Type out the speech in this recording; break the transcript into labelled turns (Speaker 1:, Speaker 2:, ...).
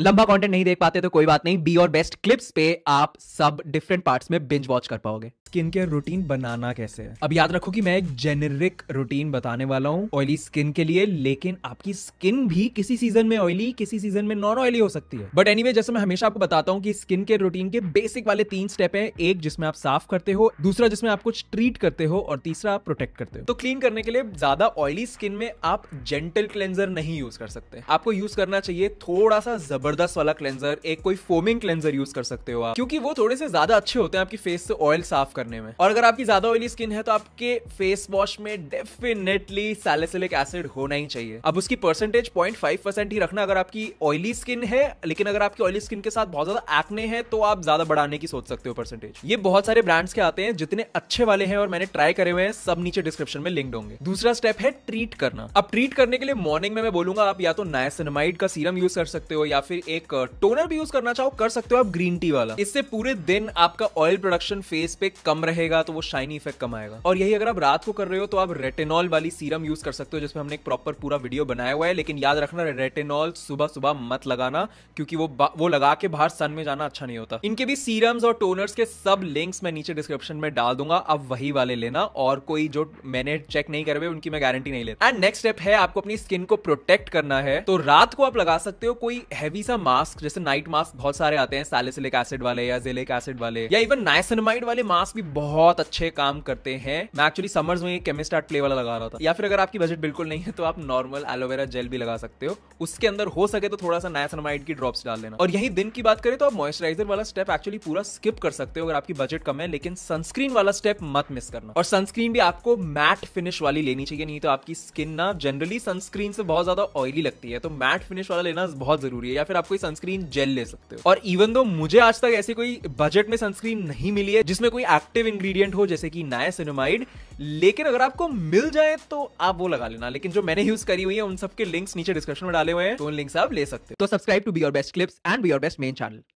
Speaker 1: लंबा कंटेंट नहीं देख पाते तो कोई बात नहीं बी और बेस्ट क्लिप्स पे आप सब डिफरेंट पार्ट्स में बिंज वॉच कर पाओगे स्किन केयर रूटीन बनाना कैसे है अब याद रखो कि मैं एक जेनेरिक रूटीन बताने वाला हूँ ऑयली स्किन के लिए लेकिन आपकी स्किन भी किसी सीजन में ऑयली किसी सीजन में नॉन ऑयली हो सकती है बट एनीवे anyway, जैसे मैं हमेशा आपको बताता हूँ कि स्किन केयर रूटीन के बेसिक वाले तीन स्टेप है एक जिसमें आप साफ करते हो दूसरा जिसमें आप कुछ ट्रीट करते हो और तीसरा आप प्रोटेक्ट करते हो तो क्लीन करने के लिए ज्यादा ऑयली स्किन में आप जेंटल क्लेंजर नहीं यूज कर सकते आपको यूज करना चाहिए थोड़ा सा जबरदस्त वाला क्लेंजर एक कोई फोमिंग क्लेंजर यूज कर सकते हो आप क्योंकि वो थोड़े से ज्यादा अच्छे होते हैं आपकी फेस से ऑयल साफ कर करने में और अगर आपकी ज्यादा ऑयली स्किन है तो आपके फेस वॉश में डेफिनेटली सैलिसिलिक एसिड होना ही चाहिए अब उसकी परसेंटेज पॉइंट फाइव परसेंट ही रखना अगर आपकी ऑयली स्किन है लेकिन अगर आपकी ऑयली स्किन के साथ बहुत ज्यादा एक्ने हैं तो आप ज्यादा बढ़ाने की सोच सकते हो परसेंटेज ये बहुत सारे ब्रांड्स के आते हैं जितने अच्छे वाले हैं और मैंने ट्राई करे हुए हैं सब नीचे डिस्क्रिप्शन में लिंक होंगे दूसरा स्टेप है ट्रीट करना अब ट्रीट करने के लिए मॉर्निंग में मैं बोलूंगा आप या तो नायसिनमाइड का सीरम यूज कर सकते हो या फिर एक टोनर uh, भी यूज करना चाहो कर सकते हो आप ग्रीन टी वाला इससे पूरे दिन आपका ऑयल प्रोडक्शन फेस पे कम कम रहेगा तो वो शाइनी इफेक्ट कम आएगा और यही अगर आप रात को कर रहे हो तो आप रेटेनॉल वाली सीरम यूज कर सकते हो जिसमें हमने एक प्रॉपर पूरा वीडियो बनाया हुआ है लेकिन याद रखना रेटेनॉल सुबह सुबह मत लगाना क्योंकि वो वो लगा के बाहर सन में जाना अच्छा नहीं होता इनके भी सीरम्स और टोनर्स के सब लिंक्स मैं नीचे डिस्क्रिप्शन में डाल दूंगा आप वही वाले लेना और कोई जो मैंने चेक नहीं करे उनकी मैं गारंटी नहीं लेता एंड नेक्स्ट स्टेप है आपको अपनी स्किन को प्रोटेक्ट करना है तो रात को आप लगा सकते हो कोई हैवी सा मास्क जैसे नाइट मास्क बहुत सारे आते हैं सैलिसिलिक एसिड वाले या जेलिक एसिड वाले या इवन नाइसनमाइड वाले मास्क भी बहुत अच्छे काम करते हैं मैं एक्चुअली समर्स में केमिस्ट आर्ट प्ले वाला लगा रहा था या फिर अगर आपकी बजट बिल्कुल नहीं है तो आप नॉर्मल एलोवेरा जेल भी लगा सकते हो उसके अंदर हो सके तो थोड़ा सा नायसनमाइड की ड्रॉप्स डाल देना और यही दिन की बात करें तो आप मॉइस्चराइजर वाला स्टेप एक्चुअली पूरा स्किप कर सकते हो अगर आपकी बजट कम है लेकिन सनस्क्रीन वाला स्टेप मत मिस करना और सनस्क्रीन भी आपको मैट फिनिश वाली लेनी चाहिए नहीं तो आपकी स्किन ना जनरली सनस्क्रीन से बहुत ज्यादा ऑयली लगती है तो मैट फिनिश वाला लेना बहुत जरूरी है या फिर आप कोई सनस्क्रीन जेल ले सकते हो और इवन दो मुझे आज तक ऐसी कोई बजट में सनस्क्रीन नहीं मिली है जिसमें कोई एक्टिव इंग्रेडिएंट हो जैसे कि नायसिनमाइड लेकिन अगर आपको मिल जाए तो आप वो लगा लेना लेकिन जो मैंने यूज करी हुई है उन सबके लिंक्स नीचे डिस्क्रिप्शन में डाले हुए हैं तो उन लिंक्स आप ले सकते हो तो subscribe to be your best clips and be your best main channel